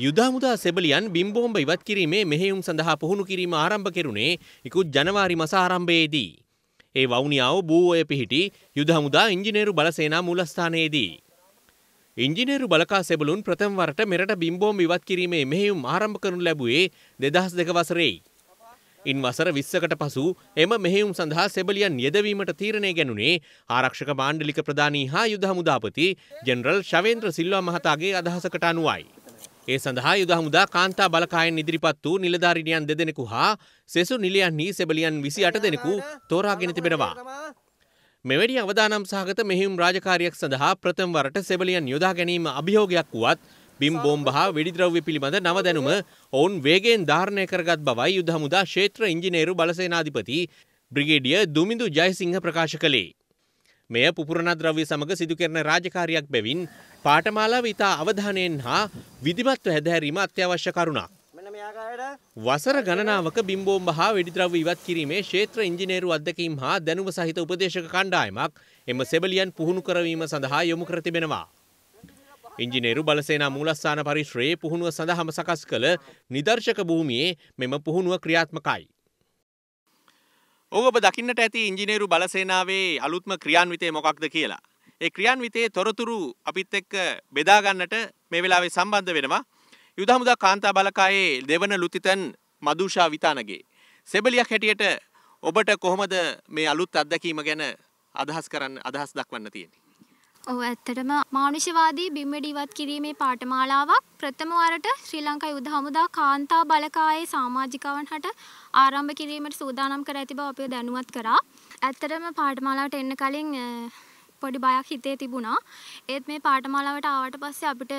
යුදාමුදා සෙබලියන් බිම්බෝම්බ ඉවත් කිරීමේ මෙහෙයුම් සඳහා පුහුණු කිරීම ආරම්භ කෙරුණේ ඉකුත් ජනවාරි මස ආරම්භයේදී. ඒ වවුනියාව බූෝය පිහිටි යුදහමුදා ඉංජිනේරු බලසේනා මුලස්ථානයේදී. ඉංජිනේරු බලකා සෙබලුන් ප්‍රථම්වරට මෙරට බිම්බෝම් ඉවත් කිරීමේ මෙහෙයුම් ආරම්භ කරනු ලැබුවේ දෙදහස් දෙක වසරෙයි. ඉන් වසර විස්සකට පසු එම මෙහෙයුම් සඳහා සෙබලියන් යෙදවීමට තීරණය ගැනුනේ ආරක්ෂක මාණ්ඩලික ප්‍රධානී හා යුදහමුදාපති ජෙනරල් ශවේන්ද්‍ර සිල්වා මහතාගේ අදහසකට අනුවයි. ඒ සඳහා යුද හමුදා කාන්තා බලකායෙන් ඉදිරිපත් වූ නිලධාරිණියන් දෙදෙනෙකු හා සෙසු නිලියන්හි සෙබලියන් විසි අට දෙනෙකු තෝරාගෙන තිබෙනවා. මෙවැනි අවදානම් සහගත මෙහිම් රාජකාරියක් සඳහා ප්‍රථම වරට සෙබලියන් යොදා ගැනීම අභියෝගයක් වුවත් බිම් බෝම්බ හා වෙඩිද්‍රව්‍ය පිළිබඳ නව දැනුම ඔවුන් වේගෙන් ධාරණය කරගත් බවයි යුද හමුදා ක්ෂේත්‍ර ඉංජිනේරු බලසේනාධිපති බ්‍රිගේඩිය දුමිඳු ජයසිංහ ප්‍රකාශ කළේ. මෙය පුපුරණ ද්‍රව්‍ය සමග සිදුකරන රාජකාරියක් බැවින් පාඨමාලාව ඉතා අවධානයෙන් හා විධිමත්ව හැදෑරීම අත්‍යවශ්‍ය කරුණක්. වසර ගණනාවක බිම්බෝම්බ හා වෙඩිද්‍රව්‍ය ඉවත් කිරීමේ ක්ෂේත්‍ර ඉංජිනේරු අධ්‍යක්ීම් හා දැනුම සහිත උපදේශක කණ්ඩායමක් එම සෙබලියන් පුහුණු කරවීම සඳහා යොමු කර තිබෙනවා. ඉංජිනේරු බලසේනා මූලස්ථාන පරිශ්‍රයේ පුහුණුව සඳහාම සකස් කළ නිදර්ශක භූමියේ මෙම පුහුණුව ක්‍රියාත්මකයි. ඔබ දකින්නට ඇති ඉංජිනේරු බලසේනාවේ අලුත්ම ක්‍රියාන්විතය මොකක්ද කියලා. ඒ ක්‍රියාන්විතයේ තොරතුරු අපිත් එක්ක බෙදාගන්නට මේ වෙලාවේ සම්බන්ධ වෙනවා. යුද හමුදා කාන්තා බලකායේ දෙවන ලුතිතන් මදුෂා විතානගේ. සෙබලියක් හැටියට ඔබට කොහොමද මේ අලුත් අත්දැකීම ගැන අදහස් කරන්න අදහස් දක්වන්න තියෙන්නේ? ඔව් ඇත්තටම මානුෂවාදී බිම්වැඩි ඉවත් කිරීමේ පාඨමාලාවක් ප්‍රථම වරට ශ්‍රී ලංකා යුද හමුදා කාන්තා බලකායේ සමාජිකවන් හට ආරම්භ කිරීමට සූදානම් කර ඇති බව අපි දැනුවත් කරා. ඇත්තටම පාඨමාලාවට එන්න කලින් පොඩි බයක් හිතේ තිබුණා. ඒත් මේ පාඨමාලාවට ආවට පස්සේ අපිට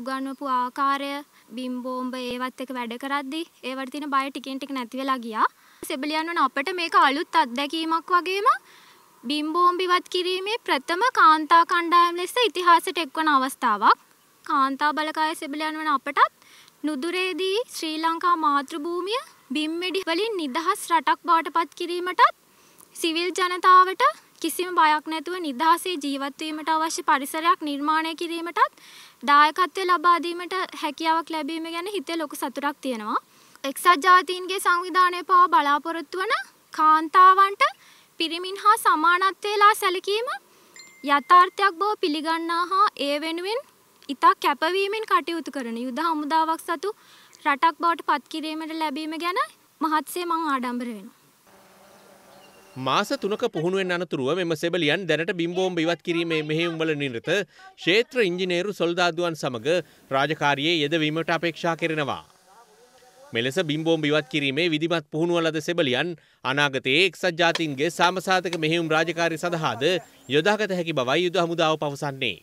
උගන්වපු ආකාරය බිම් බෝම්බ ඒවත් එක වැඩ කරද්දී ඒවට තියෙන බය ටිකෙන් ටික නැති වෙලා ගියා. සෙබලියන් වන අපට මේක අලුත් අත්දැකීමක් වගේම බිම්බෝම් බිවත් කිරීමේ ප්‍රථම කාන්තා කණ්ඩායම් ලෙස ඉතිහාසයට එක්වන අවස්ථාවක්. කාන්තා බලකාය සෙබලයන් වන අපටත් නුදුරේදී ශ්‍රී ලංකා මාතෘභූමිය බිම්මෙඩි වලින් නිදහස් රටක් බවට පත් කිරීමටත් සිවිල් ජනතාවට කිසිම බයක් නැතුව නිදහසේ ජීවත් වීමට අවශ්‍ය පරිසරයක් නිර්මාණය කිරීමටත් දායකත්වය ලබා දීමට හැකියාවක් ලැබීම ගැන හිතේ ලොකු සතුටක් තියෙනවා. එක්සත් ජාතීන්ගේ සංවිධානය පවා බලාපොරොත්තු වන කාන්තාවන්ට පිරිමින් හා සමානත්වයලා සැලකීම යථාර්ථයක් බව පිළිගන්නා හා ඒ වෙනුවෙන් ඉතා කැපවීමෙන් කටයුතු කරන යුද හමුදාවක් සතු රටක් බවට පත්කිරීමට ලැබීම ගැන මහත්සේ මං ආඩම්බර වෙන. මාස තුනක පුහුණුවෙන් අනතුරුව මෙම සෙබලියන් දැනට බිම්බෝම්බ ඉවත් කිරීමේ මෙහෙයුම්වල නිරත ක්ෂේත්‍ර ඉංජිනේරු සොල්දාදුවන් සමග රාජකාරියේ යෙදවීමට අපේක්ෂා කරනවා. මෙලෙස බිම්බෝම් ඉවත් කිරීමේ විධිමත් පුහුණුව ලද සෙබලියන් අනාගතයේ එක්සත් ජාතීන්ගේ සාමසාතක මෙහෙයුම් රාජකාරි සඳහාද යොදාගත හැකි බවයි යුද හමුදාව පවසන්නේ.